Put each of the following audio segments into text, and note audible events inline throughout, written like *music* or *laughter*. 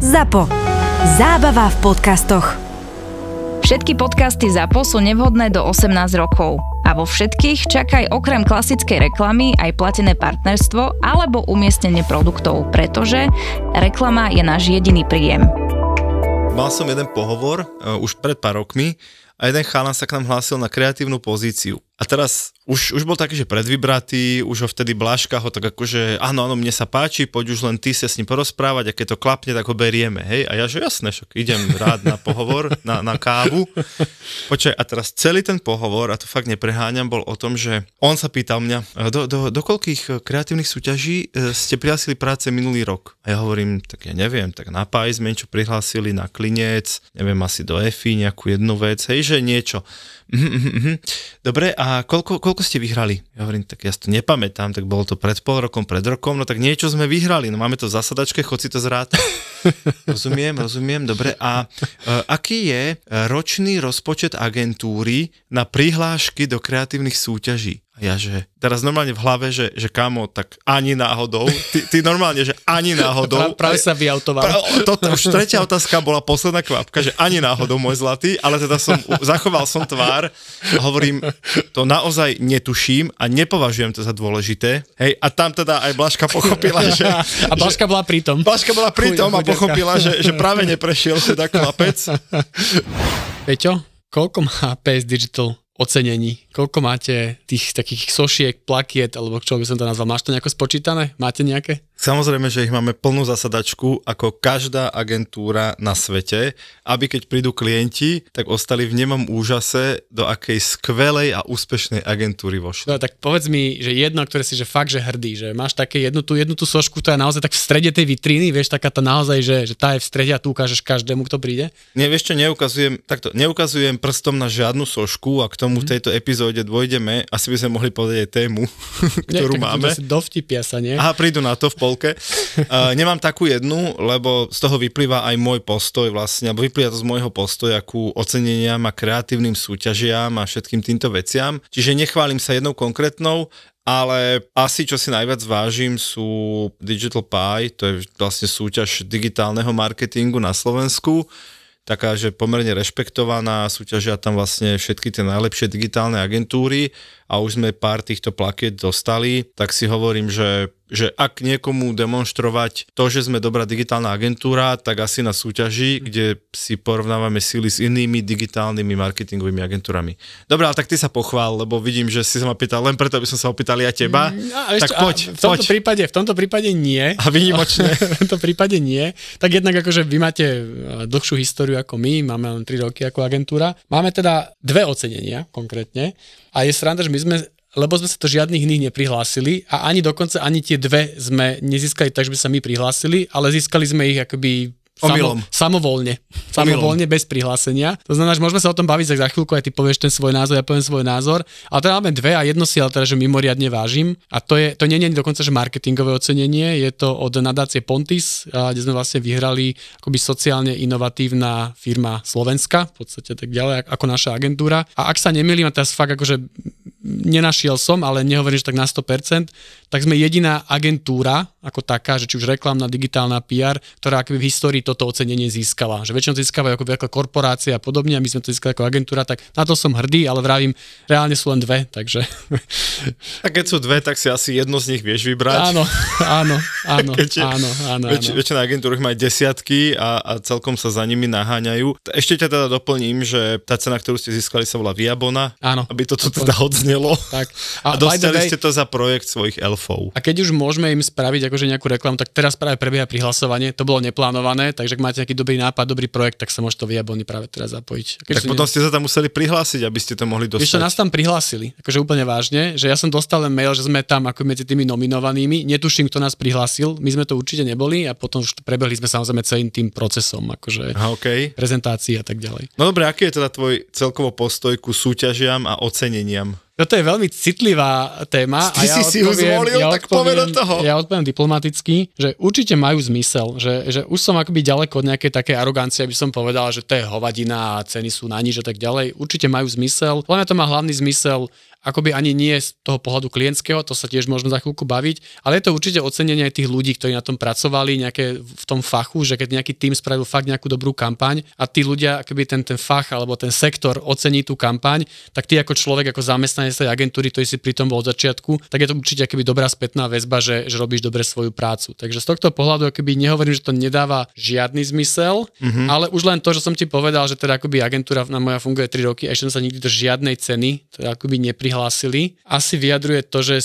ZAPO. Zábava v podcastoch. Všetky podcasty ZAPO sú nevhodné do 18 rokov. A vo všetkých čakaj okrem klasickej reklamy aj platené partnerstvo alebo umiestnenie produktov, pretože reklama je náš jediný príjem. Mal som jeden pohovor uh, už pred pár rokmi a jeden chána sa k nám hlásil na kreatívnu pozíciu. A teraz už, už bol taký, že predvybratý, už ho vtedy bláška ho tak akože, áno, áno, mne sa páči, poď už len ty sa s ním porozprávať a keď to klapne, tak ho berieme, hej. A ja, že jasné, šok, idem rád na pohovor, na, na kávu. Počkaj, a teraz celý ten pohovor, a to fakt nepreháňam, bol o tom, že on sa pýtal mňa, do, do, do koľkých eh, kreatívnych súťaží eh, ste prihlásili práce minulý rok? A ja hovorím, tak ja neviem, tak na Pajzmen, sme prihlásili, na Klinec, neviem, asi do EFI nejakú jednu vec, hej, že niečo. Mhm, mhm, mhm. Dobre, a koľko, koľko ste vyhrali? Ja hovorím, tak ja si to nepamätám, tak bolo to pred pol rokom, pred rokom, no tak niečo sme vyhrali, no máme to v zasadačke, chod si to zrát. *laughs* rozumiem, rozumiem, dobre. A uh, aký je e, ročný rozpočet agentúry na prihlášky do kreatívnych súťaží? ja, že teraz normálne v hlave, že, že kámo, tak ani náhodou, ty, ty normálne, že ani náhodou. Pra, práve sa vyautoval. Pra, to, to, už tretia otázka bola posledná kvapka, že ani náhodou, môj zlatý, ale teda som, zachoval som tvár a hovorím, to naozaj netuším a nepovažujem to za dôležité. Hej, a tam teda aj Blaška pochopila, že... A Blaška bola pritom. Blaška bola pritom a pochopila, že, že práve neprešiel teda klapec. Peťo, koľko má PS Digital ocenení. Koľko máte tých takých sošiek, plakiet, alebo čo by som to nazval? Máš to nejako spočítané? Máte nejaké? Samozrejme, že ich máme plnú zasadačku, ako každá agentúra na svete, aby keď prídu klienti, tak ostali v nemom úžase, do akej skvelej a úspešnej agentúry vošli. No tak povedz mi, že jedno, ktoré si že fakt, že hrdý, že máš také jednu tú, jednu tú sošku, ktorá je naozaj tak v strede tej vitríny, vieš, taká tá naozaj, že, že tá je v strede a tu ukážeš každému, kto príde? Nie, vieš čo, neukazujem, takto, neukazujem prstom na žiadnu sošku a k tomu v mhm. tejto epizóde dôjdeme, asi by sme mohli povedať aj tému, *laughs* ktorú nie, tak máme. dovtipia sa, nie? Aha, prídu na to v pol škôlke. Uh, *laughs* nemám takú jednu, lebo z toho vyplýva aj môj postoj vlastne, alebo vyplýva to z môjho postoja ku oceneniam a kreatívnym súťažiam a všetkým týmto veciam. Čiže nechválim sa jednou konkrétnou, ale asi čo si najviac vážim sú Digital Pie, to je vlastne súťaž digitálneho marketingu na Slovensku, taká, že pomerne rešpektovaná, súťažia tam vlastne všetky tie najlepšie digitálne agentúry a už sme pár týchto plakiet dostali, tak si hovorím, že že ak niekomu demonstrovať to, že sme dobrá digitálna agentúra, tak asi na súťaži, mhm. kde si porovnávame síly s inými digitálnymi marketingovými agentúrami. Dobre, ale tak ty sa pochvál, lebo vidím, že si sa ma pýtal len preto, aby som sa opýtal ja teba. Mhm. No, tak poď, a v tomto poď. Prípade, v tomto prípade nie. A výnimočne. *laughs* v tomto prípade nie. Tak jednak akože vy máte e, dlhšiu históriu ako my, máme len 3 roky ako agentúra. Máme teda dve ocenenia konkrétne. A je sranda, že my sme lebo sme sa to žiadnych iných neprihlásili a ani dokonca ani tie dve sme nezískali tak, že by sa my prihlásili, ale získali sme ich akoby Samo, samovolne. Samovolne, bez prihlásenia. To znamená, že môžeme sa o tom baviť, tak za chvíľku aj ty povieš ten svoj názor, ja poviem svoj názor. Ale teda máme dve a jedno si ale teda, že mimoriadne vážim. A to, je, to nie je dokonca, že marketingové ocenenie, je to od nadácie Pontis, kde sme vlastne vyhrali akoby sociálne inovatívna firma Slovenska, v podstate tak ďalej ako naša agentúra. A ak sa nemýlim, a teraz fakt akože nenašiel som, ale nehovorím, že tak na 100%, tak sme jediná agentúra ako taká, že či už reklamná, digitálna PR, ktorá akoby v histórii toto ocenenie získala. Že väčšinou získavajú ako veľká korporácia a podobne a my sme to získali ako agentúra, tak na to som hrdý, ale vravím, reálne sú len dve, takže... A keď sú dve, tak si asi jedno z nich vieš vybrať. Áno, áno, áno, *laughs* Keďže áno, áno, áno. Väč- väčšina agentúr má desiatky a, a celkom sa za nimi naháňajú. Ešte ťa teda doplním, že tá cena, ktorú ste získali sa volá Viabona. Áno. Aby toto teda odznie zaznelo. Tak. A, a dostali way, ste to za projekt svojich elfov. A keď už môžeme im spraviť akože nejakú reklamu, tak teraz práve prebieha prihlasovanie, to bolo neplánované, takže ak máte nejaký dobrý nápad, dobrý projekt, tak sa môžete to práve teraz zapojiť. Keď tak potom ne... ste sa tam museli prihlásiť, aby ste to mohli dostať. Ešte nás tam prihlásili, akože úplne vážne, že ja som dostal len mail, že sme tam ako medzi tými nominovanými, netuším, kto nás prihlásil, my sme to určite neboli a potom už prebehli sme samozrejme celým tým procesom, akože Aha, okay. prezentácií a tak ďalej. No dobre, aký je teda tvoj celkovo postoj ku súťažiam a oceneniam? Toto no je veľmi citlivá téma. Ty a ja si si ju zvolil, ja tak poved do toho. Ja odpoviem diplomaticky, že určite majú zmysel, že, že už som akoby ďaleko od nejakej takej arogancie, aby som povedal, že to je hovadina a ceny sú na nič a tak ďalej. Určite majú zmysel. Len to má hlavný zmysel akoby ani nie z toho pohľadu klientského, to sa tiež môžeme za chvíľku baviť, ale je to určite ocenenie aj tých ľudí, ktorí na tom pracovali nejaké v tom fachu, že keď nejaký tým spravil fakt nejakú dobrú kampaň a tí ľudia, keby ten, ten fach alebo ten sektor ocení tú kampaň, tak ty ako človek, ako zamestnanec tej agentúry, ktorý si pri tom bol od začiatku, tak je to určite akoby dobrá spätná väzba, že, že robíš dobre svoju prácu. Takže z tohto pohľadu akoby nehovorím, že to nedáva žiadny zmysel, mm-hmm. ale už len to, že som ti povedal, že teda akoby agentúra na moja funguje 3 roky a ešte som sa nikdy do žiadnej ceny, teda akoby nepri prihlásili, asi vyjadruje to, že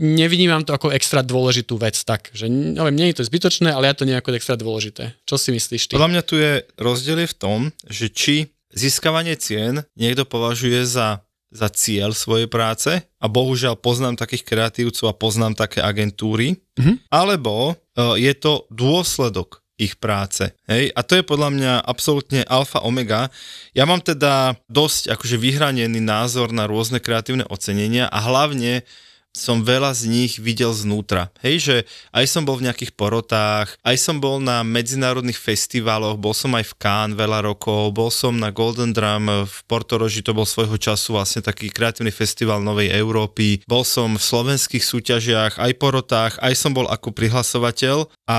nevnímam to ako extra dôležitú vec. Tak, že neviem, nie je to zbytočné, ale ja to nie ako extra dôležité. Čo si myslíš ty? Podľa mňa tu je rozdiel je v tom, že či získavanie cien niekto považuje za za cieľ svojej práce a bohužiaľ poznám takých kreatívcov a poznám také agentúry, mm-hmm. alebo e, je to dôsledok ich práce. Hej? A to je podľa mňa absolútne alfa omega. Ja mám teda dosť akože vyhranený názor na rôzne kreatívne ocenenia a hlavne som veľa z nich videl znútra. Hej, že aj som bol v nejakých porotách, aj som bol na medzinárodných festivaloch, bol som aj v Cannes veľa rokov, bol som na Golden Drum v Portoroži, to bol svojho času vlastne taký kreatívny festival Novej Európy, bol som v slovenských súťažiach, aj porotách, aj som bol ako prihlasovateľ a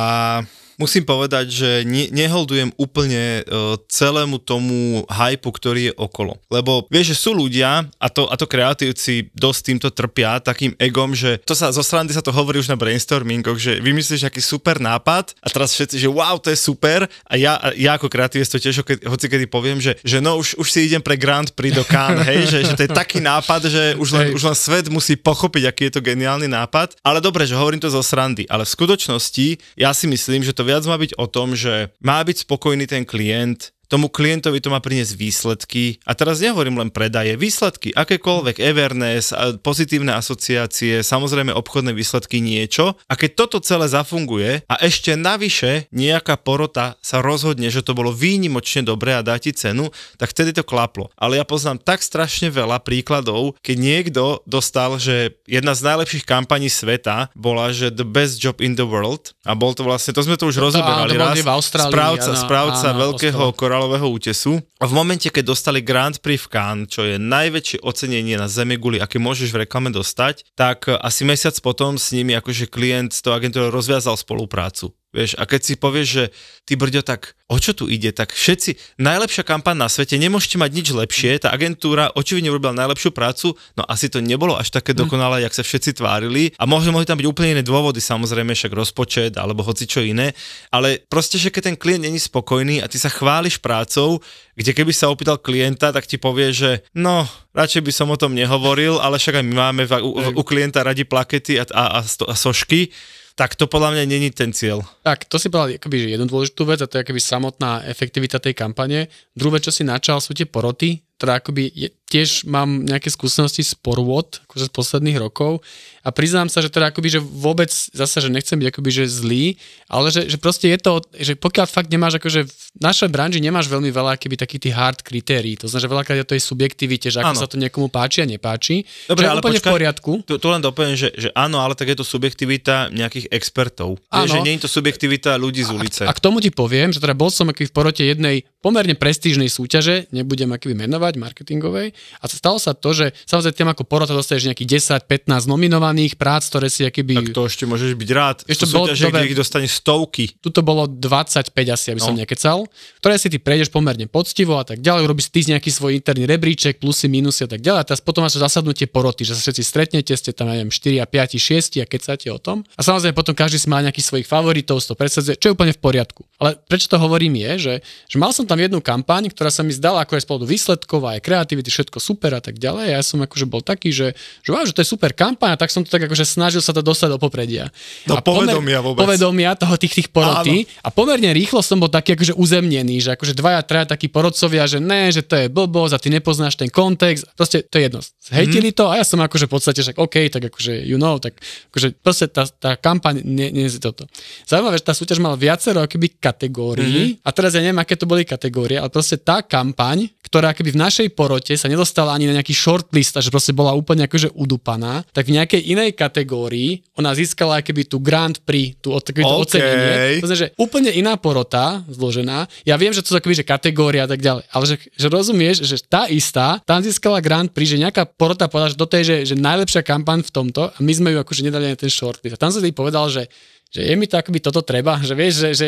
musím povedať, že ne, neholdujem úplne uh, celému tomu hypu, ktorý je okolo. Lebo vieš, že sú ľudia, a to, a to kreatívci dosť týmto trpia, takým egom, že to sa zo strany sa to hovorí už na brainstormingoch, že vymyslíš nejaký super nápad a teraz všetci, že wow, to je super a ja, a ja ako kreatívec to tiež hoci kedy poviem, že, že no už, už si idem pre Grand Prix do Cannes, hej, že, že to je taký nápad, že už len, už len svet musí pochopiť, aký je to geniálny nápad. Ale dobre, že hovorím to zo srandy, ale v skutočnosti ja si myslím, že to to viac má byť o tom, že má byť spokojný ten klient tomu klientovi to má priniesť výsledky. A teraz nehovorím len predaje, výsledky, akékoľvek, Everness, pozitívne asociácie, samozrejme obchodné výsledky, niečo. A keď toto celé zafunguje a ešte navyše nejaká porota sa rozhodne, že to bolo výnimočne dobré a dá ti cenu, tak vtedy to klaplo. Ale ja poznám tak strašne veľa príkladov, keď niekto dostal, že jedna z najlepších kampaní sveta bola, že the best job in the world a bol to vlastne, to sme to už to, rozoberali áno, to raz, správca, správca áno, veľkého korálu kráľového útesu. A v momente, keď dostali Grand Prix v Cannes, čo je najväčšie ocenenie na Zemeguli, aké môžeš v reklame dostať, tak asi mesiac potom s nimi akože klient z toho agentúrou rozviazal spoluprácu. Vieš, a keď si povieš, že ty brďo, tak o čo tu ide, tak všetci, najlepšia kampaň na svete, nemôžete mať nič lepšie, tá agentúra očividne urobila najlepšiu prácu, no asi to nebolo až také hm. dokonalé, mm. jak sa všetci tvárili a možno mohli tam byť úplne iné dôvody, samozrejme však rozpočet alebo hoci čo iné, ale proste, že keď ten klient není spokojný a ty sa chváliš prácou, kde keby sa opýtal klienta, tak ti povie, že no, radšej by som o tom nehovoril, ale však aj my máme u, u, u klienta radi plakety a, a, a, a sošky, tak to podľa mňa není ten cieľ. Tak, to si povedal akoby, že jednu dôležitú vec a to je akoby samotná efektivita tej kampane. Druhé, čo si načal, sú tie poroty teda akoby je, tiež mám nejaké skúsenosti z porôd akože z posledných rokov a priznám sa, že teda akoby, že vôbec zase, že nechcem byť akoby, že zlý, ale že, že proste je to, že pokiaľ fakt nemáš, akože v našej branži nemáš veľmi veľa akoby takých tých hard kritérií, to znamená, že veľakrát je to aj subjektivite, že ako ano. sa to niekomu páči a nepáči, Dobre, ale úplne počkaj, v poriadku. To, tu len dopoviem, že, že áno, ale tak je to subjektivita nejakých expertov, áno. Je, že nie je to subjektivita ľudí z ulice. A, a k tomu ti poviem, že teda bol som aký v porote jednej pomerne prestížnej súťaže, nebudem aký menovať, dostať, marketingovej. A stalo sa to, že samozrejme tam ako porota dostaješ nejakých 10-15 nominovaných prác, ktoré si keby... Tak to ešte môžeš byť rád. Ešte to bolo, súťaže, dobe, kde ich dostane stovky. Tuto bolo 25 asi, aby no. som nekecal, ktoré si ty prejdeš pomerne poctivo a tak ďalej, robíš ty nejaký svoj interný rebríček, plusy, minusy a tak ďalej. A teraz potom máš zasadnutie poroty, že sa všetci stretnete, ste tam, neviem, 4 a 5, 6 a kecáte o tom. A samozrejme potom každý si má nejakých svojich favoritov, to presadzuje, čo je úplne v poriadku. Ale prečo to hovorím je, že, že mal som tam jednu kampaň, ktorá sa mi zdala ako aj spolu výsledkov nová aj kreativity, všetko super a tak ďalej. ja som akože bol taký, že, že, wow, že to je super kampaň, tak som to tak akože snažil sa to dostať do popredia. Do a povedomia pomer, vôbec. Povedomia toho tých, tých poroty. Áno. A pomerne rýchlo som bol taký akože uzemnený, že akože dvaja, traja takí porodcovia, že ne, že to je blbosť a ty nepoznáš ten kontext. Proste to je jedno. Hejtili mm. to a ja som akože v podstate, že OK, tak akože you know, tak akože proste tá, tá kampaň nie, nie je toto. Zaujímavé, že tá súťaž mala viacero akoby kategórií mm-hmm. a teraz ja neviem, aké to boli kategórie, ale proste tá kampaň, ktorá akoby v našej porote sa nedostala ani na nejaký shortlist, že proste bola úplne akože udupaná, tak v nejakej inej kategórii ona získala keby tú Grand Prix, tú, tú, tú okay. ocenenie. To znamená, že úplne iná porota zložená. Ja viem, že to sú akoby, že kategória a tak ďalej, ale že, že rozumieš, že tá istá, tam získala Grand Prix, že nejaká porota povedala, že do tej, že, že najlepšia kampaň v tomto a my sme ju akože nedali na ten shortlist. A tam som jej povedal, že, že je mi to akoby toto treba, že vieš, že, že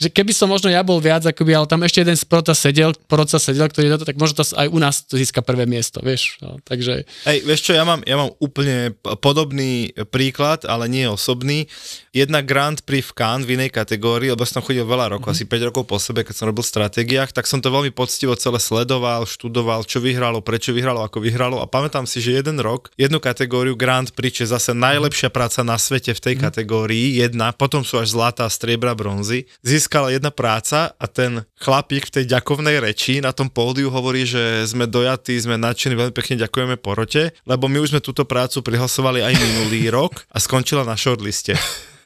že keby som možno ja bol viac, akoby, ale tam ešte jeden z proca sedel, proca sedel, ktorý je to, tak možno to aj u nás to získa prvé miesto, vieš. No, takže... Hej, vieš čo, ja mám, ja mám úplne podobný príklad, ale nie osobný. Jedna Grand Prix v Cannes v inej kategórii, lebo som chodil veľa rokov, mm-hmm. asi 5 rokov po sebe, keď som robil v stratégiách, tak som to veľmi poctivo celé sledoval, študoval, čo vyhralo, prečo vyhralo, ako vyhralo a pamätám si, že jeden rok, jednu kategóriu Grand Prix, čo je zase najlepšia práca na svete v tej mm-hmm. kategórii, jedna, potom sú až zlatá, striebra, bronzy, získala jedna práca a ten chlapík v tej ďakovnej reči na tom pódiu hovorí, že sme dojatí, sme nadšení, veľmi pekne ďakujeme porote, lebo my už sme túto prácu prihlasovali aj minulý *laughs* rok a skončila na shortliste.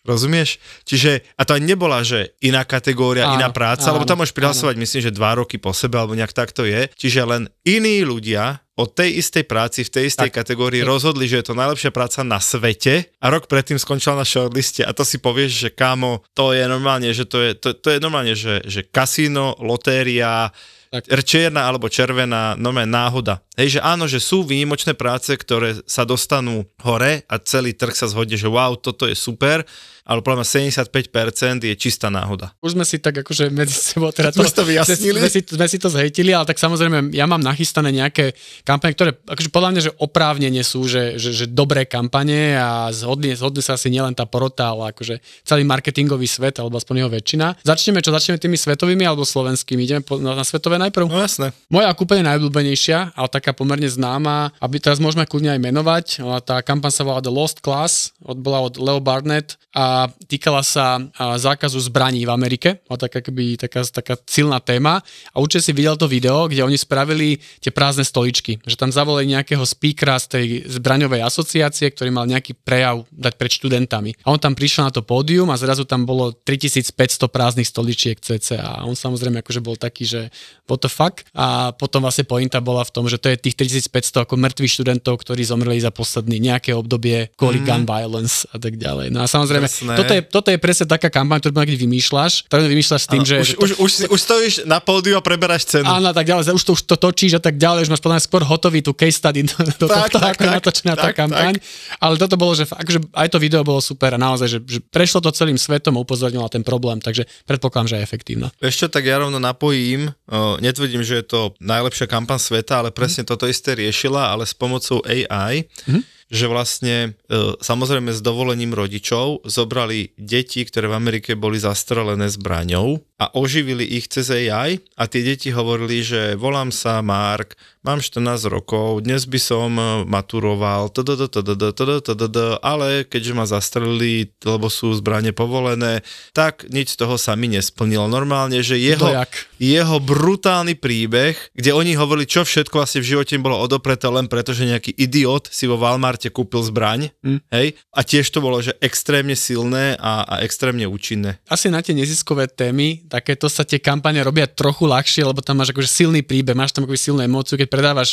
Rozumieš? Čiže, a to ani nebola, že iná kategória, áno, iná práca, áno, lebo tam môžeš prihlasovať, áno. myslím, že dva roky po sebe, alebo nejak takto je. Čiže len iní ľudia od tej istej práci v tej istej tak. kategórii je. rozhodli, že je to najlepšia práca na svete a rok predtým skončila na shortliste a to si povieš, že kámo, to je normálne, že to je, to, to je normálne, že, že kasíno, lotéria, tak. Er, čierna alebo červená, no náhoda. Hej, že áno, že sú výnimočné práce, ktoré sa dostanú hore a celý trh sa zhodne, že wow, toto je super, ale podľa mňa 75% je čistá náhoda. Už sme si tak akože medzi sebou teda to, to vyjasnili. Sme si, sme si to zhejtili, ale tak samozrejme ja mám nachystané nejaké kampane, ktoré akože podľa mňa, že oprávnene sú, že, že, že dobré kampane a zhodne, zhodne sa asi nielen tá porota, ale akože celý marketingový svet, alebo aspoň jeho väčšina. Začneme čo? Začneme tými svetovými alebo slovenskými? Ideme po, na, na svetové najprv? No jasné. Moja úplne najblúbenejšia, ale taká pomerne známa, aby teraz môžeme kľudne aj menovať, tá kampaň sa volá The Lost Class, od, bola od Leo Barnett a týkala sa zákazu zbraní v Amerike, bola taká, keby, taká, taká silná téma a určite si videl to video, kde oni spravili tie prázdne stoličky, že tam zavolali nejakého speakera z tej zbraňovej asociácie, ktorý mal nejaký prejav dať pred študentami. A on tam prišiel na to pódium a zrazu tam bolo 3500 prázdnych stoličiek cca. A on samozrejme akože bol taký, že what the fuck. A potom vlastne pointa bola v tom, že to je tých 3500 ako mŕtvych študentov, ktorí zomreli za posledný nejaké obdobie kvôli mm. gun violence a tak ďalej. No a samozrejme, toto je, toto je presne taká kampaň, ktorú keď vymýšľaš, ktorú vymýšľaš s tým, ano, že... Už, to, už, už, si, už stojíš na pódiu a preberáš cenu. Áno, tak ďalej, už to, už to točíš a tak ďalej, už máš podľa skôr hotový tú case study do, do tak, tohto, tak, ako tak, natočená tak, tá kampaň. Tak. Ale toto bolo, že fakt, že aj to video bolo super a naozaj, že, že prešlo to celým svetom a upozornilo na ten problém, takže predpokladám, že je efektívna. Ešte tak ja rovno napojím, netvrdím, že je to najlepšia kampaň sveta, ale presne mm. toto isté riešila, ale s pomocou AI, mm. že vlastne e, samozrejme s dovolením rodičov zobrali deti, ktoré v Amerike boli zastrelené zbraňou a oživili ich cez AI a tie deti hovorili, že volám sa Mark, mám 14 rokov, dnes by som maturoval, ale keďže ma zastrelili, lebo sú zbranie povolené, tak nič z toho sa mi nesplnilo. Normálne, že jeho, jeho brutálny príbeh, kde oni hovorili, čo všetko asi v živote im bolo odopreté len preto, že nejaký idiot si vo Walmarte kúpil zbraň, mm. hej, a tiež to bolo, že extrémne silné a, a extrémne účinné. Asi na tie neziskové témy, takéto sa tie kampane robia trochu ľahšie, lebo tam máš akože silný príbeh, máš tam akože silnú emóciu, keď predávaš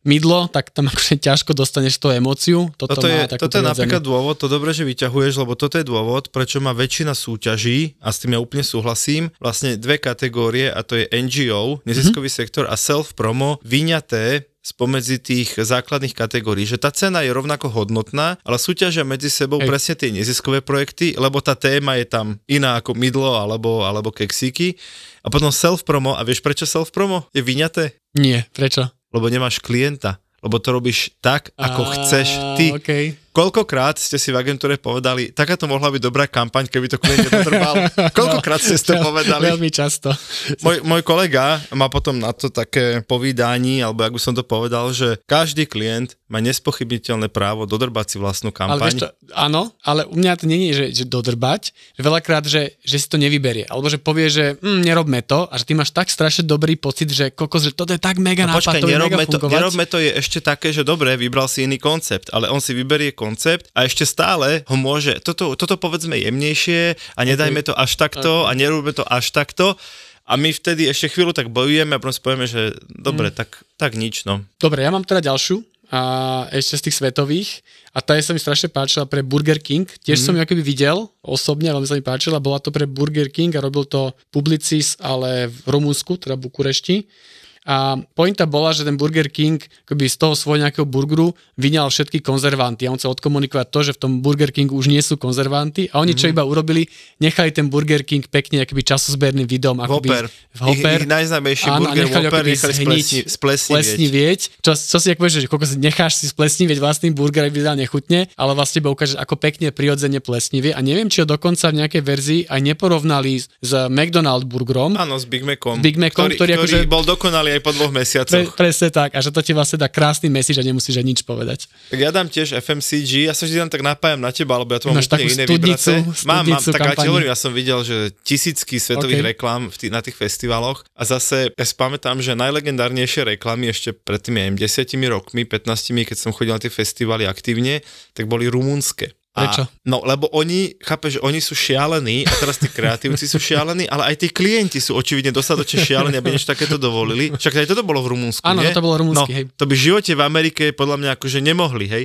mydlo, tak tam akože ťažko dostaneš tú emóciu. Toto, toto je, takú toto je napríklad dôvod, to dobre, že vyťahuješ, lebo toto je dôvod, prečo má väčšina súťaží, a s tým ja úplne súhlasím, vlastne dve kategórie, a to je NGO, neziskový mm-hmm. sektor a self-promo, vyňaté spomedzi tých základných kategórií, že tá cena je rovnako hodnotná, ale súťažia medzi sebou Ej. presne tie neziskové projekty, lebo tá téma je tam iná ako mydlo alebo, alebo keksíky. A potom self-promo, a vieš prečo self-promo? Je vyňaté, nie, prečo? Lebo nemáš klienta, lebo to robíš tak, ako A, chceš ty. Okay. Koľkokrát ste si v agentúre povedali, takáto mohla byť dobrá kampaň, keby to klient netrval? *laughs* Koľkokrát ste to povedali? Veľmi často. Môj, môj kolega má potom na to také povídanie, alebo ako som to povedal, že každý klient má nespochybniteľné právo dodrbať si vlastnú kampaň. Ale vieš áno, ale u mňa to není, že, že dodrbať, že veľakrát, že, že si to nevyberie, alebo že povie, že mm, nerobme to a že ty máš tak strašne dobrý pocit, že kokos, že toto je tak mega no, nápad, počkaj, to nerobme, mega to, nerobme to je ešte také, že dobre, vybral si iný koncept, ale on si vyberie koncept koncept a ešte stále ho môže, toto, toto povedzme jemnejšie a nedajme mhm. to až takto a nerúbme to až takto. A my vtedy ešte chvíľu tak bojujeme a si povieme, že dobre, hmm. tak, tak nič, no. Dobre, ja mám teda ďalšiu a ešte z tých svetových a tá je sa mi strašne páčila pre Burger King. Tiež hmm. som ju akoby videl osobne, veľmi sa mi páčila. Bola to pre Burger King a robil to Publicis, ale v Rumunsku, teda Bukurešti. A pointa bola, že ten Burger King akoby z toho svojho nejakého burgeru vyňal všetky konzervanty a on chcel odkomunikovať to, že v tom Burger King už nie sú konzervanty a oni mm-hmm. čo mhm. iba urobili, nechali ten Burger King pekne akoby časozberným videom. Akoby, Hopper. V Hopper. Ich, ich najznámejší áno, burger nechali, Whopper nechali zhniť, vieť. vieť. Čo, čo si ako že koľko si necháš si vieť vlastný burger, aby vydal nechutne, ale vlastne iba ukáže, ako pekne prirodzene plesnivie a neviem, či ho dokonca v nejakej verzii aj neporovnali s, McDonald's McDonald burgerom. Áno, s Big Macom. Big Macom, ktorý, ktorý, ktorý akože, bol dokonalý aj hej, po dvoch mesiacoch. Pre, presne tak. A že to ti vlastne dá krásny message a nemusíš ani nič povedať. Tak ja dám tiež FMCG, ja sa vždy tam tak napájam na teba, lebo ja to mám Máš úplne iné studnicu, Mám, mám, tak ja hovorím, ja som videl, že tisícky svetových okay. reklám v tý, na tých festivaloch a zase ja si pamätám, že najlegendárnejšie reklamy ešte pred tými 10 rokmi, 15, keď som chodil na tie festivaly aktívne, tak boli rumúnske. Prečo? A, no, lebo oni, chápeš, oni sú šialení a teraz tí kreatívci sú šialení, ale aj tí klienti sú očividne dostatočne šialení, aby niečo takéto dovolili. Však aj toto bolo v Rumúnsku, Áno, no, to bolo rumunsky, no, hej. To by v živote v Amerike podľa mňa akože nemohli, hej.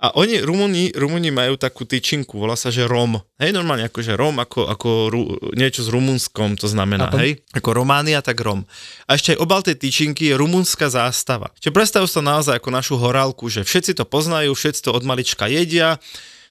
A oni, Rumúni, Rumúni majú takú tyčinku, volá sa, že Rom. Hej, normálne akože Rom, ako, ako ru, niečo s Rumunskom, to znamená, Aha. hej. Ako Románia, tak Rom. A ešte aj obal tej tyčinky je rumúnska zástava. Čiže predstavujú sa naozaj ako našu horálku, že všetci to poznajú, všetci to od malička jedia,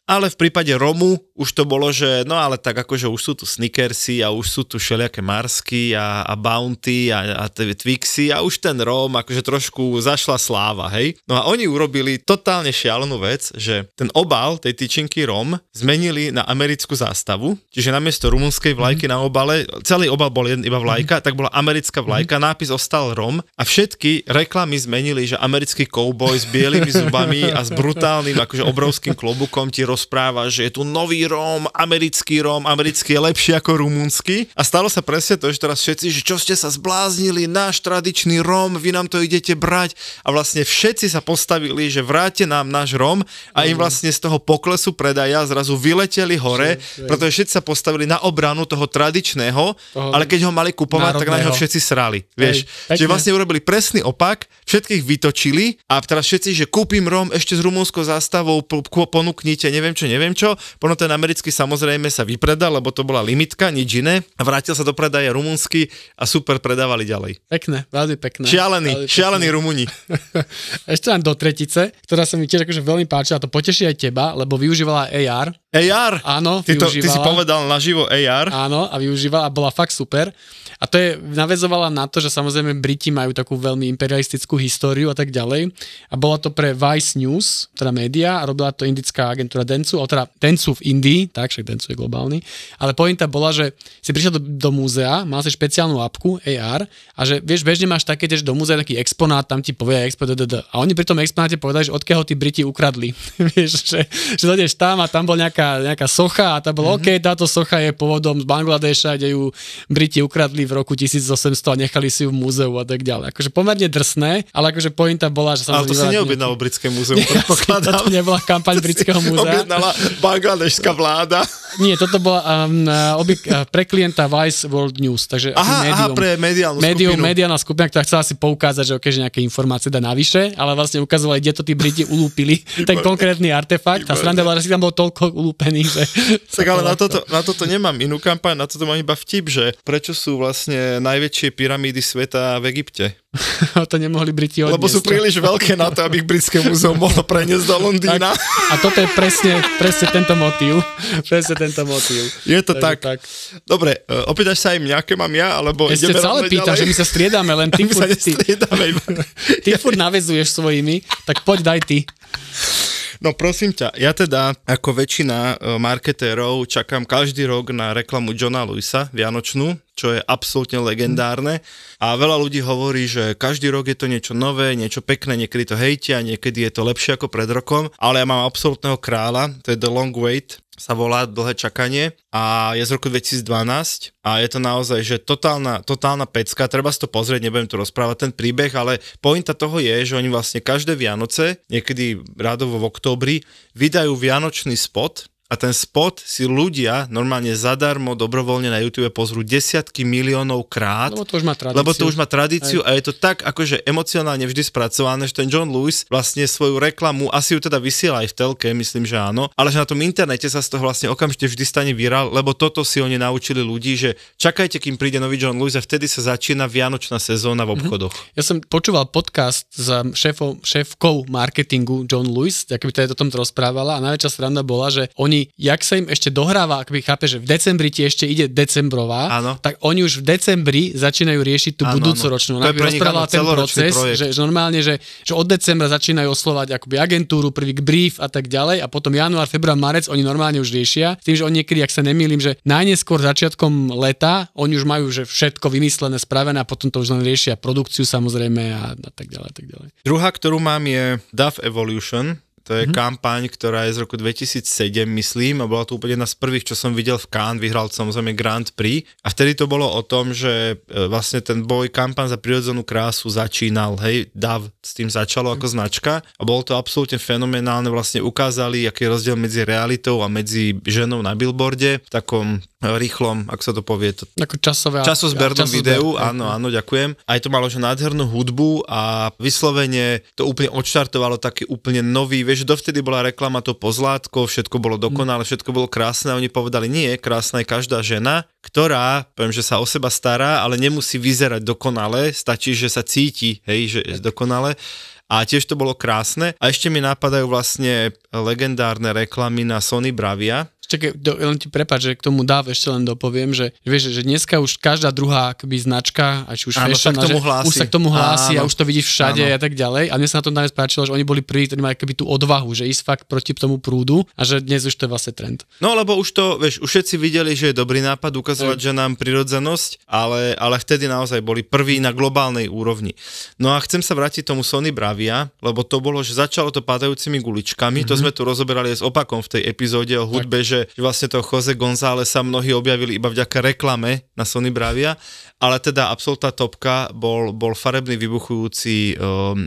ale v prípade Romu už to bolo, že no ale tak akože už sú tu Snickersy a už sú tu všelijaké Marsky a, a Bounty a, a Twixy a už ten Rom akože trošku zašla sláva, hej. No a oni urobili totálne šialenú vec, že ten obal tej tyčinky Rom zmenili na americkú zástavu, čiže namiesto rumunskej vlajky mm. na obale, celý obal bol jeden, iba vlajka, mm. tak bola americká vlajka, mm. nápis ostal Rom a všetky reklamy zmenili, že americký cowboy s bielými zubami a s brutálnym akože obrovským klobukom ti roz rozpráva, že je tu nový Róm, americký Róm, americký je lepší ako rumúnsky. A stalo sa presne to, že teraz všetci, že čo ste sa zbláznili, náš tradičný Róm, vy nám to idete brať. A vlastne všetci sa postavili, že vráte nám náš Róm a im mhm. vlastne z toho poklesu predaja zrazu vyleteli hore, pretože všetci sa postavili na obranu toho tradičného, ale keď ho mali kupovať, tak na neho všetci srali. Vieš? Čiže vlastne urobili presný opak, všetkých vytočili a teraz všetci, že kúpim Róm ešte s rumúnskou zástavou, ponúknite, neviem neviem čo, neviem čo. Potom ten americký samozrejme sa vypredal, lebo to bola limitka, nič iné. A vrátil sa do predaja rumunsky a super predávali ďalej. Pekné, veľmi pekné. Šialený, šialení šialený Rumuni. *laughs* Ešte len do tretice, ktorá sa mi tiež akože veľmi páčila, to poteší aj teba, lebo využívala AR, AR. Áno, ty, to, ty si povedal naživo AR. Áno, a využívala a bola fakt super. A to je, navezovala na to, že samozrejme Briti majú takú veľmi imperialistickú históriu a tak ďalej. A bola to pre Vice News, teda média, a robila to indická agentúra Dencu, ale teda Dencu v Indii, tak však Dencu je globálny. Ale pointa bola, že si prišiel do, do múzea, mal si špeciálnu apku AR a že vieš, bežne máš také, že do múzea taký exponát, tam ti povie exponát, a oni pri tom exponáte povedali, že odkiaľ ho tí Briti ukradli. *laughs* vieš, že, že tam a tam bol nejaká nejaká, nejaká socha a tá bola, mm-hmm. OK, táto socha je pôvodom z Bangladeša, kde ju Briti ukradli v roku 1800 a nechali si ju v múzeu a tak ďalej. Akože pomerne drsné, ale akože pointa bola, že sa... Ale to si neobjednalo nejaký... Britské múzeum, predpokladám. *laughs* To nebola kampaň Britského múzea. Objednala bangladešská vláda. Nie, toto bola um, uh, pre klienta Vice World News. Takže aha, medium, aha, pre mediálnu medium, skupinu. Mediálna skupina, ktorá chcela si poukázať, že okay, že nejaké informácie dá navyše, ale vlastne ukazovali, kde to tí Briti ulúpili, *laughs* ten konkrétny artefakt. A sranda bola, že si tam bol toľko ulúpený. Že... *laughs* Tak ale na toto, na toto nemám inú kampaň, na toto mám iba vtip, že prečo sú vlastne najväčšie pyramídy sveta v Egypte? *laughs* to nemohli Briti odniesť. Lebo sú príliš veľké na to, aby ich Britské múzeum mohlo preniesť do Londýna. Tak, a toto je presne, presne tento motív. Presne tento motív. Je to tak. tak. Dobre, e, opýtaš sa im, nejaké mám ja, alebo Ešte ideme stále pýta, ďalej? že my sa striedame, len ty *laughs* furt, ty, *laughs* ty furt navezuješ svojimi, tak poď daj ty. No prosím ťa, ja teda ako väčšina e, marketérov čakám každý rok na reklamu Johna Luisa, Vianočnú, čo je absolútne legendárne. A veľa ľudí hovorí, že každý rok je to niečo nové, niečo pekné, niekedy to hejtia, niekedy je to lepšie ako pred rokom, ale ja mám absolútneho kráľa, to je The Long Wait, sa volá Dlhé čakanie a je z roku 2012 a je to naozaj, že totálna, totálna pecka, treba si to pozrieť, nebudem tu rozprávať ten príbeh, ale pointa toho je, že oni vlastne každé Vianoce, niekedy radovo v októbri, vydajú vianočný spot, a ten spot si ľudia normálne zadarmo, dobrovoľne na YouTube pozrú desiatky miliónov krát. Lebo to už má tradíciu. Lebo to už má tradíciu Aj. a je to tak akože emocionálne vždy spracované, že ten John Lewis vlastne svoju reklamu, asi ju teda vysiela aj v telke, myslím, že áno, ale že na tom internete sa z toho vlastne okamžite vždy stane virál, lebo toto si oni naučili ľudí, že čakajte, kým príde nový John Lewis a vtedy sa začína vianočná sezóna v mhm. obchodoch. Ja som počúval podcast s um, šéfom, šéfkou marketingu John Lewis, aký by teda o tom rozprávala a najväčšia sranda bola, že oni jak sa im ešte dohráva, ak by chápe, že v decembri ti ešte ide decembrová, ano. tak oni už v decembri začínajú riešiť tú áno, budúcoročnú. Ona by rozprávala ten proces, že, že, normálne, že, že od decembra začínajú oslovať akoby agentúru, prvý brief a tak ďalej a potom január, február, marec oni normálne už riešia. S tým, že oni niekedy, ak sa nemýlim, že najneskôr začiatkom leta oni už majú že všetko vymyslené, spravené a potom to už len riešia produkciu samozrejme a, a tak ďalej. A tak ďalej. Druhá, ktorú mám je DAF Evolution, to je mm-hmm. kampaň, ktorá je z roku 2007, myslím, a bola to úplne jedna z prvých, čo som videl v Cannes, vyhral samozrejme Grand Prix. A vtedy to bolo o tom, že e, vlastne ten boj kampaň za prirodzenú krásu začínal, hej, DAV s tým začalo ako značka a bolo to absolútne fenomenálne, vlastne ukázali, aký je rozdiel medzi realitou a medzi ženou na billboarde v takom rýchlom, ak sa to povie. To... Ako časové. Časozbernom časozber, videu, tak, áno, no. áno, ďakujem. Aj to malo že nádhernú hudbu a vyslovene to úplne odštartovalo taký úplne nový, vieš, dovtedy bola reklama to pozlátko, všetko bolo hm. dokonale, všetko bolo krásne a oni povedali, nie, krásna je každá žena, ktorá, poviem, že sa o seba stará, ale nemusí vyzerať dokonale, stačí, že sa cíti, hej, že je dokonale a tiež to bolo krásne. A ešte mi napadajú vlastne legendárne reklamy na Sony Bravia, čakaj, do, len ti prepáč, že k tomu dáv ešte len dopoviem, že vieš, že dneska už každá druhá akby značka, a už áno, fashion, sa že hlási. už sa k tomu hlási áno. a už to vidíš všade áno. a tak ďalej. A mne sa na tom najviac páčilo, že oni boli prví, ktorí mali akoby tú odvahu, že ísť fakt proti tomu prúdu a že dnes už to je vlastne trend. No lebo už to, vieš, už všetci videli, že je dobrý nápad ukazovať že nám prirodzenosť, ale, ale vtedy naozaj boli prví na globálnej úrovni. No a chcem sa vrátiť tomu Sony Bravia, lebo to bolo, že začalo to padajúcimi guličkami, mm-hmm. to mhm. sme tu rozoberali aj s opakom v tej epizóde o hudbe, tak. že že, vlastne toho Jose Gonzálesa mnohí objavili iba vďaka reklame na Sony Bravia, ale teda absolútna topka bol, bol farebný vybuchujúci um, ehm,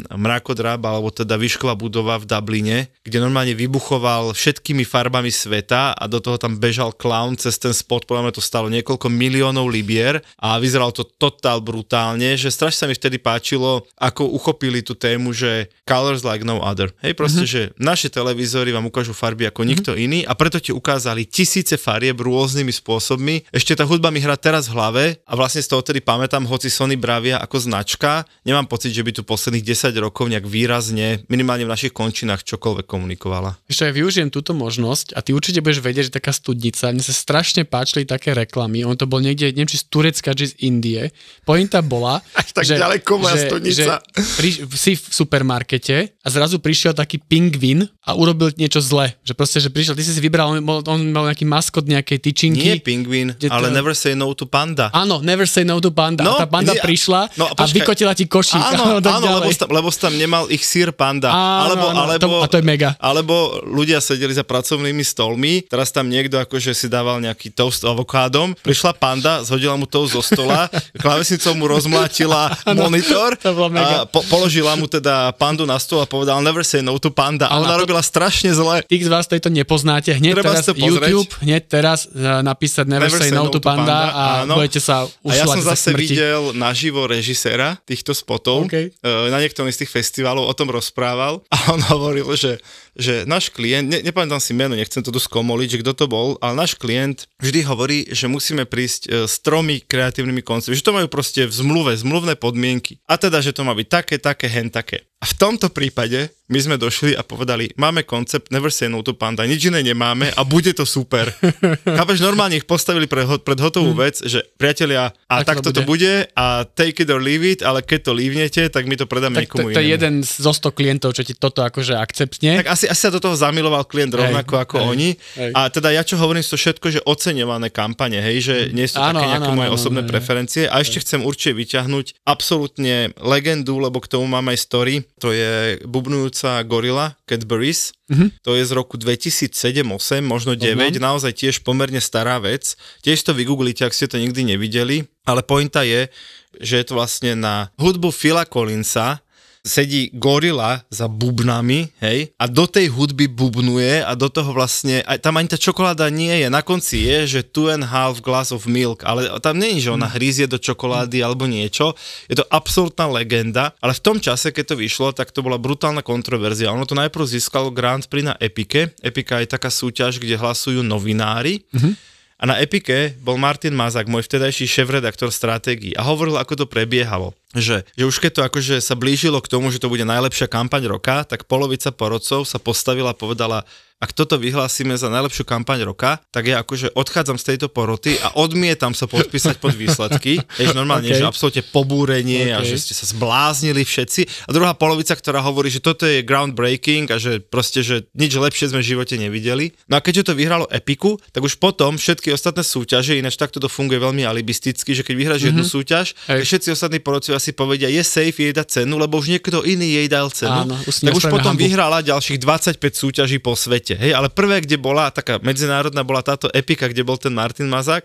mrakodrab, alebo teda výšková budova v Dubline, kde normálne vybuchoval všetkými farbami sveta a do toho tam bežal clown cez ten spot, podľa mňa to stalo niekoľko miliónov libier a vyzeralo to totál brutálne, že strašne sa mi vtedy páčilo, ako uchopili tú tému, že colors like no other. Hej, proste, mm-hmm. že naše televízory vám ukážu farby ako mm-hmm. nikto iný a preto ti ukáz ukázali tisíce farieb rôznymi spôsobmi. Ešte tá hudba mi hrá teraz v hlave a vlastne z toho tedy pamätám, hoci Sony Bravia ako značka, nemám pocit, že by tu posledných 10 rokov nejak výrazne, minimálne v našich končinách čokoľvek komunikovala. Ešte aj využijem túto možnosť a ty určite budeš vedieť, že taká studnica, mne sa strašne páčili také reklamy, on to bol niekde, neviem či z Turecka, či z Indie. Pointa bola, *laughs* Až tak že, ďaleko moja že, studnica. Že pri, si v supermarkete a zrazu prišiel taký pingvin a urobil niečo zle. Že proste, že prišiel, ty si si vybral, on on mal nejaký maskot nejakej tyčinky. Nie pingvin, ale to... Never Say No to Panda. Áno, Never Say No to Panda. No, a tá panda nie, prišla no, a, počkaj. a vykotila ti košík. Áno, áno *laughs* áno lebo, tam, lebo tam nemal ich sír panda. Áno, alebo, áno, alebo, to, a to je mega. Alebo ľudia sedeli za pracovnými stolmi, teraz tam niekto akože si dával nejaký toast avokádom, prišla panda, zhodila mu toast zo stola, *laughs* klávesnicou mu rozmlátila monitor a po, položila mu teda pandu na stôl a povedal Never Say No to Panda. A ona, ona to... robila strašne zle. Tých z vás tejto nepoznáte, hneď Treba teraz to pozrieť. YouTube hneď teraz e, napísať Never, Never Say No, no to Panda, Panda a áno. budete sa ušľať A ja som zase smrti. videl naživo režiséra týchto spotov okay. E, na niektorom z tých festivalov, o tom rozprával a on hovoril, že že náš klient, ne, nepamätám si meno, nechcem to tu skomoliť, že kto to bol, ale náš klient vždy hovorí, že musíme prísť e, s tromi kreatívnymi konceptmi, že to majú proste v zmluve, zmluvné podmienky. A teda, že to má byť také, také, hen také. A v tomto prípade my sme došli a povedali, máme koncept Never Say No to Panda, nič iné nemáme a bude to super. *laughs* Chápeš, normálne ich postavili pre, pred hotovú hm. vec, že priatelia, a tak takto to bude a take it or leave it, ale keď to lívnete, tak my to predáme tak niekomu to, to je jeden zo 100 klientov, čo ti toto akože akceptne. Tak asi asi, asi sa do toho zamiloval klient rovnako hej, ako hej, oni. Hej. A teda ja čo hovorím, sú všetko, že oceňované kampane, hej, že nie sú áno, také nejaké áno, moje áno, osobné áno, preferencie. A ešte hej. chcem určite vyťahnuť absolútne legendu, lebo k tomu mám aj story. To je bubnujúca gorila Cadbury's. Mm-hmm. To je z roku 2007, 8, možno 9, Odmám. naozaj tiež pomerne stará vec. Tiež to vygooglite, ak ste to nikdy nevideli, ale pointa je, že je to vlastne na hudbu Phila Collinsa, sedí gorila za bubnami, hej, a do tej hudby bubnuje a do toho vlastne, aj tam ani tá čokoláda nie je, na konci je, že two and half glass of milk, ale tam nie je, že ona mm. hryzie do čokolády alebo niečo, je to absolútna legenda, ale v tom čase, keď to vyšlo, tak to bola brutálna kontroverzia. Ono to najprv získalo Grand Prix na Epike, Epika je taká súťaž, kde hlasujú novinári, mm-hmm a na Epike bol Martin Mazak, môj vtedajší šéf-redaktor stratégií a hovoril, ako to prebiehalo. Že, že už keď to akože sa blížilo k tomu, že to bude najlepšia kampaň roka, tak polovica porodcov sa postavila a povedala, ak toto vyhlásime za najlepšiu kampaň roka, tak ja akože odchádzam z tejto poroty a odmietam sa podpísať pod výsledky. Je *laughs* normálne, okay. že absolútne pobúrenie okay. a že ste sa zbláznili všetci. A druhá polovica, ktorá hovorí, že toto je groundbreaking a že proste, že nič lepšie sme v živote nevideli. No a keďže to vyhralo Epiku, tak už potom všetky ostatné súťaže, ináč takto to funguje veľmi alibisticky, že keď vyhráš mm-hmm. jednu mhm. súťaž, tak všetci ostatní poroci asi povedia, je safe jej dať cenu, lebo už niekto iný jej dal cenu. Áno, už tak už potom hambu. vyhrala ďalších 25 súťaží po svete svete. Hej, ale prvé, kde bola taká medzinárodná, bola táto epika, kde bol ten Martin Mazák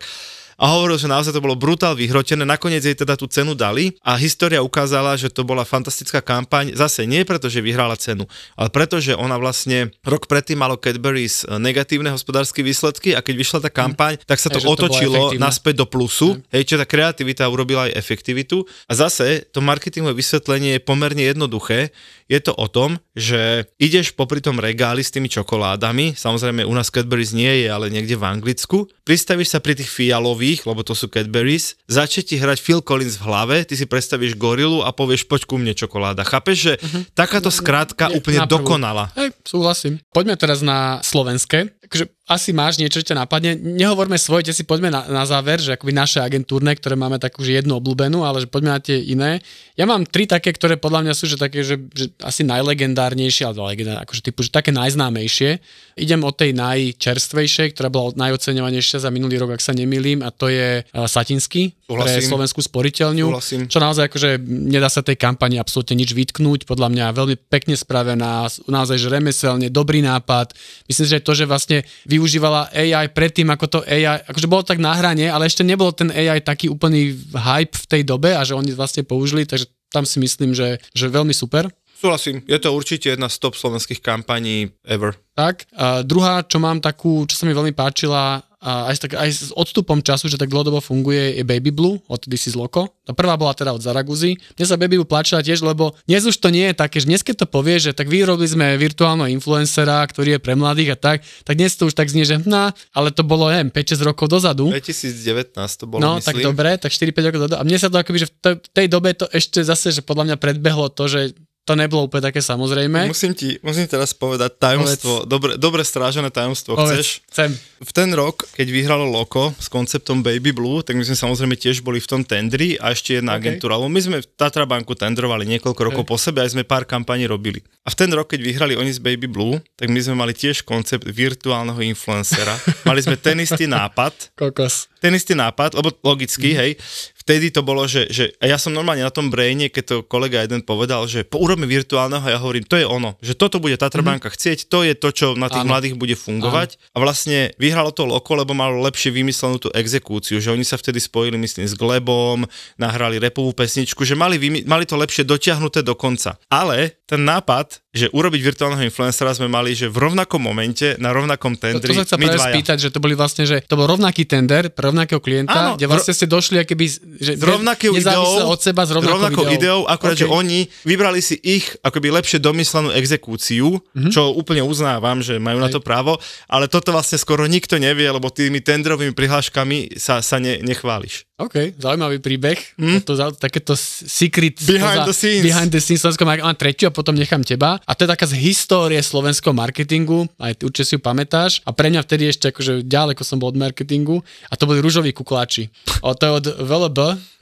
a hovoril, že naozaj to bolo brutál vyhrotené. Nakoniec jej teda tú cenu dali a história ukázala, že to bola fantastická kampaň. Zase nie preto, že vyhrala cenu, ale preto, že ona vlastne rok predtým malo Cadbury's e, negatívne hospodárske výsledky a keď vyšla tá mhm. kampaň, tak sa to Takže otočilo to naspäť do plusu. Mm. Hej, čiže tá kreativita urobila aj efektivitu. A zase to marketingové vysvetlenie je pomerne jednoduché. Je to o tom, že ideš popri tom regáli s tými čokoládami, samozrejme u nás Cadbury's nie je, ale niekde v Anglicku, pristavíš sa pri tých fialových prvých, lebo to sú Cadburys, začne ti hrať Phil Collins v hlave, ty si predstavíš gorilu a povieš, poď ku mne čokoláda. Chápeš, že uh-huh. takáto skrátka úplne dokonala. Hej, súhlasím. Poďme teraz na slovenské. Takže asi máš niečo, čo ťa napadne. Nehovorme svoje, si poďme na, na záver, že akoby naše agentúrne, ktoré máme takú že jednu obľúbenú, ale že poďme na tie iné. Ja mám tri také, ktoré podľa mňa sú že také, že, že asi najlegendárnejšie, alebo legendárne, akože typu, že také najznámejšie. Idem od tej najčerstvejšej, ktorá bola najocenovanejšia za minulý rok, ak sa nemýlim, a to je Satinsky, eh, Satinský, Súhlasím. pre Slovenskú sporiteľňu, Súhlasím. čo naozaj akože nedá sa tej kampani absolútne nič vytknúť, podľa mňa veľmi pekne spravená, naozaj že remeselne, dobrý nápad. Myslím si, že to, že vlastne využívala AI predtým, ako to AI, akože bolo tak na hrane, ale ešte nebol ten AI taký úplný hype v tej dobe a že oni vlastne použili, takže tam si myslím, že, že veľmi super. Súhlasím, je to určite jedna z top slovenských kampaní ever. Tak, a druhá, čo mám takú, čo sa mi veľmi páčila, a aj, tak, aj s odstupom času, že tak dlhodobo funguje, je Baby Blue od This is Loco. Tá no prvá bola teda od Zaraguzy. Mne sa Baby Blue páčila tiež, lebo dnes už to nie je také, že dnes keď to povie, že tak vyrobili sme virtuálneho influencera, ktorý je pre mladých a tak, tak dnes to už tak znie, že na, hm, ale to bolo, neviem, 5-6 rokov dozadu. 2019 to bolo, No, myslím. tak dobre, tak 4-5 rokov dozadu. A mne sa to akoby, že v tej dobe to ešte zase, že podľa mňa predbehlo to, že to nebolo úplne také samozrejme. Musím ti, musím teraz povedať tajomstvo, dobre, dobre strážené tajomstvo. Povedz. Chceš? Chcem. V ten rok, keď vyhralo Loko s konceptom Baby Blue, tak my sme samozrejme tiež boli v tom tendri a ešte jedna okay. agentúra, lebo my sme v Tatra banku tendrovali niekoľko rokov okay. po sebe a sme pár kampaní robili. A v ten rok, keď vyhrali oni z Baby Blue, tak my sme mali tiež koncept virtuálneho influencera. *laughs* mali sme ten istý nápad. Kokos. Ten istý nápad, lebo logicky, mm. hej, vtedy to bolo, že, že ja som normálne na tom brejne, keď to kolega jeden povedal, že po urobme virtuálneho, ja hovorím, to je ono, že toto bude Tatrabanka mhm. mm-hmm. chcieť, to je to, čo na tých ano. mladých bude fungovať. Ano. A vlastne vyhralo to Loko, lebo malo lepšie vymyslenú tú exekúciu, že oni sa vtedy spojili, myslím, s Glebom, nahrali repovú pesničku, že mali, vymy- mali to lepšie dotiahnuté do konca. Ale ten nápad, že urobiť virtuálneho influencera sme mali, že v rovnakom momente, na rovnakom tendri, to, to sa chcem spýtať, že to boli vlastne, že to bol rovnaký tender pre rovnakého klienta, Áno, kde vlastne ste došli akéby že z rovnakého ideou, od seba s rovnakou, rovnakou ideou, akurát, okay. že oni vybrali si ich akoby lepšie domyslenú exekúciu, mm-hmm. čo úplne uznávam, že majú okay. na to právo, ale toto vlastne skoro nikto nevie, lebo tými tendrovými prihláškami sa, sa ne, nechváliš. OK, zaujímavý príbeh. Mm? To, to, takéto secret... Behind spoza, the scenes. Behind the scenes. Slovensko má, má tretiu a potom nechám teba. A to je taká z histórie slovenského marketingu, aj ty určite si ju pamätáš. A pre mňa vtedy ešte akože ďaleko som bol od marketingu a to boli rúžoví kukláči. O, to je od VLB,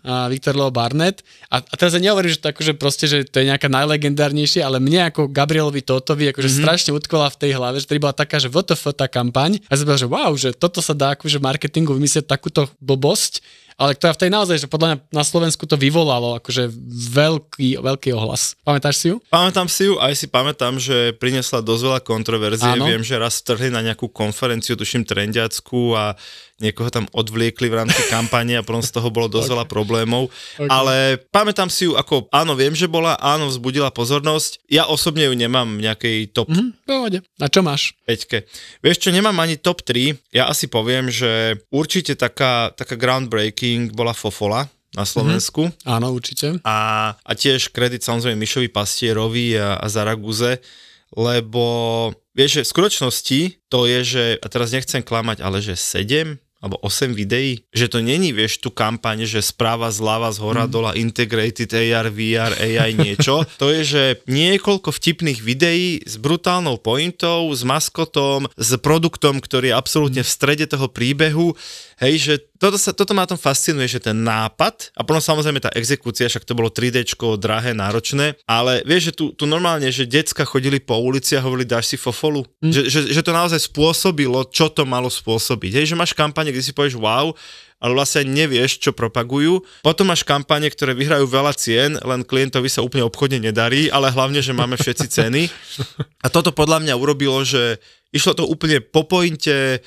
a Viktor Leo Barnett. A, a teraz ja nehovorím, že to akože proste, že to je nejaká najlegendárnejšia, ale mne ako Gabrielovi Totovi akože mm-hmm. strašne utkola v tej hlave, že to bola taká, že WTF tá kampaň. A ja som povedal, že wow, že toto sa dá akože marketingu vymyslieť takúto blbosť ale ktorá tej naozaj, že podľa mňa na Slovensku to vyvolalo akože veľký, veľký ohlas. Pamätáš si ju? Pamätám si ju, aj si pamätám, že priniesla dosť veľa kontroverzie. Áno. Viem, že raz trhli na nejakú konferenciu, tuším trendiacku a niekoho tam odvliekli v rámci *laughs* kampane a potom z toho bolo dosť veľa problémov. Okay. Ale pamätám si ju ako, áno, viem, že bola, áno, vzbudila pozornosť. Ja osobne ju nemám v nejakej top. Mhm, pohode. na čo máš? Peťke. Vieš čo, nemám ani top 3. Ja asi poviem, že určite taká, taká groundbreaking bola Fofola, na mhm. Slovensku. Mm-hmm. Áno, určite. A, a tiež kredit samozrejme Mišovi Pastierovi a, a Zaraguze, lebo vieš, že v skutočnosti to je, že, a teraz nechcem klamať, ale že 7 alebo 8 videí, že to není, vieš, tu kampaň, že správa zľava, z hora, mm. dola, integrated AR, VR, AI, niečo. *laughs* to je, že niekoľko vtipných videí s brutálnou pointou, s maskotom, s produktom, ktorý je absolútne v strede toho príbehu, Hej, že toto, sa, toto ma tom fascinuje, že ten nápad a potom samozrejme tá exekúcia, však to bolo 3D, drahé, náročné, ale vieš, že tu, tu normálne, že decka chodili po ulici a hovorili, dáš si fofolu, mm. že, že, že to naozaj spôsobilo, čo to malo spôsobiť. Hej, že máš kampane, kde si povieš, wow, ale vlastne nevieš, čo propagujú. Potom máš kampane, ktoré vyhrajú veľa cien, len klientovi sa úplne obchodne nedarí, ale hlavne, že máme všetci ceny. A toto podľa mňa urobilo, že išlo to úplne po pointe,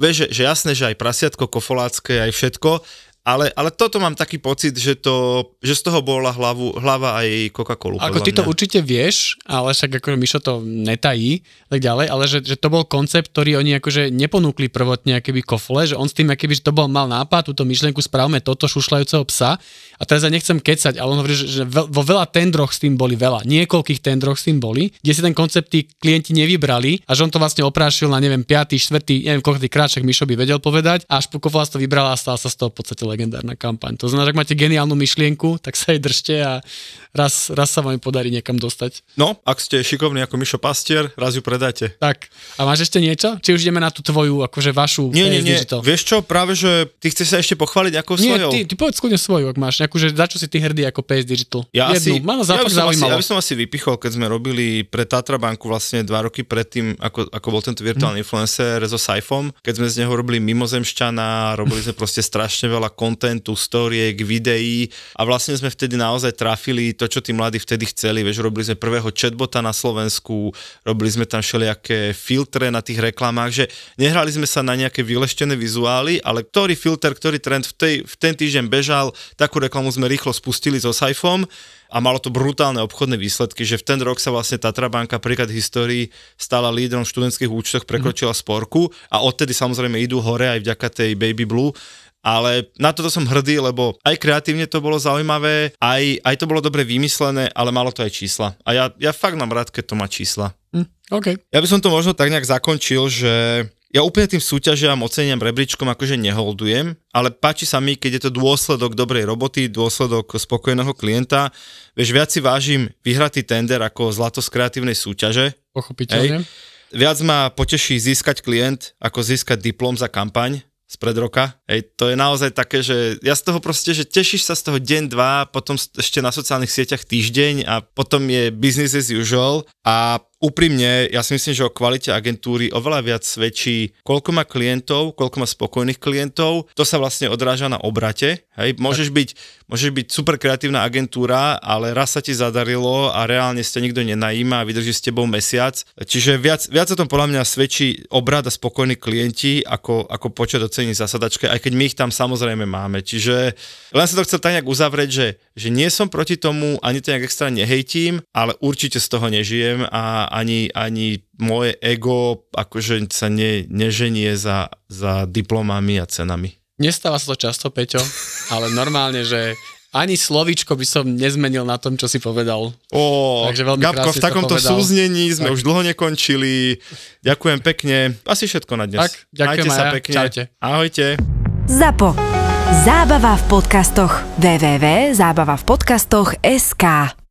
vieš, že, že jasné, že aj prasiatko kofolácké, aj všetko, ale, ale toto mám taký pocit, že, to, že z toho bola hlavu, hlava aj coca cola Ako ty to určite vieš, ale však ako Mišo to netají, tak ďalej, ale že, že to bol koncept, ktorý oni akože neponúkli prvotne akéby kofle, že on s tým akéby, že to bol, mal nápad, túto myšlienku spravme toto šušľajúceho psa a teraz ja nechcem kecať, ale on hovorí, že, že vo veľa tendroch s tým boli veľa, niekoľkých tendroch s tým boli, kde si ten koncept tí klienti nevybrali a že on to vlastne oprášil na neviem 5., 4., neviem koľko krát, však Mišo by vedel povedať a až Pukoflas to vybrala a stala sa z toho v podstate legendárna kampaň. To znamená, že ak máte geniálnu myšlienku, tak sa jej držte a raz, raz sa vám podarí niekam dostať. No, ak ste šikovní ako Mišo Pastier, raz ju predajte. Tak. A máš ešte niečo? Či už ideme na tú tvoju, akože vašu nie, nie, nie. Digital? Vieš čo, práve že ty chceš sa ešte pochváliť ako svojou. Nie, ty, ty povedz skôr svoju, ak máš nejakú, že za čo si ty hrdý ako PS Digital. Ja, Jednu. asi, Mám ja, by som asi, ja by som asi vypichol, keď sme robili pre Tatra banku vlastne dva roky predtým, ako, ako bol tento virtuálny hm. influencer so Saifom, keď sme z neho robili mimozemšťana, robili sme proste strašne veľa kontentu, storiek, videí a vlastne sme vtedy naozaj trafili to, čo tí mladí vtedy chceli. Vieš, robili sme prvého chatbota na Slovensku, robili sme tam všelijaké filtre na tých reklamách, že nehrali sme sa na nejaké vyleštené vizuály, ale ktorý filter, ktorý trend v, tej, v ten týždeň bežal, takú reklamu sme rýchlo spustili so Saifom a malo to brutálne obchodné výsledky, že v ten rok sa vlastne Tatra banka, príklad histórii, stala lídrom v študentských účtoch, prekročila mhm. sporku a odtedy samozrejme idú hore aj vďaka tej Baby Blue ale na toto som hrdý, lebo aj kreatívne to bolo zaujímavé, aj, aj to bolo dobre vymyslené, ale malo to aj čísla. A ja, ja fakt mám rád, keď to má čísla. Mm, okay. Ja by som to možno tak nejak zakončil, že ja úplne tým súťažiam, oceniam rebríčkom, akože neholdujem, ale páči sa mi, keď je to dôsledok dobrej roboty, dôsledok spokojného klienta. Vieš, viac si vážim vyhratý tender ako zlato z kreatívnej súťaže. Pochopiteľne. Hej. Viac ma poteší získať klient, ako získať diplom za kampaň spred roka. Ej, to je naozaj také, že ja z toho proste, že tešíš sa z toho deň, dva, potom ešte na sociálnych sieťach týždeň a potom je business as usual a úprimne, ja si myslím, že o kvalite agentúry oveľa viac svedčí, koľko má klientov, koľko má spokojných klientov, to sa vlastne odráža na obrate. Hej? Môžeš, byť, môžeš byť super kreatívna agentúra, ale raz sa ti zadarilo a reálne ste nikto nenajíma a vydrží s tebou mesiac. Čiže viac, viac o tom podľa mňa svedčí obrat a spokojní klienti ako, ako počet ocení zasadačke, aj keď my ich tam samozrejme máme. Čiže len sa to chcel tak nejak uzavrieť, že, že nie som proti tomu, ani to nejak extra nehejtím, ale určite z toho nežijem a, ani, ani moje ego akože sa ne, neženie za, za diplomami a cenami. Nestáva sa to často, Peťo, ale normálne, že ani slovičko by som nezmenil na tom, čo si povedal. O, Takže veľmi Gabko, v takomto súznení sme tak. už dlho nekončili. Ďakujem pekne. Asi všetko na dnes. Tak, ďakujem Majte sa ja. pekne. Čaute. Ahojte. Zapo. Zábava v podcastoch. www.zábavavpodcastoch.sk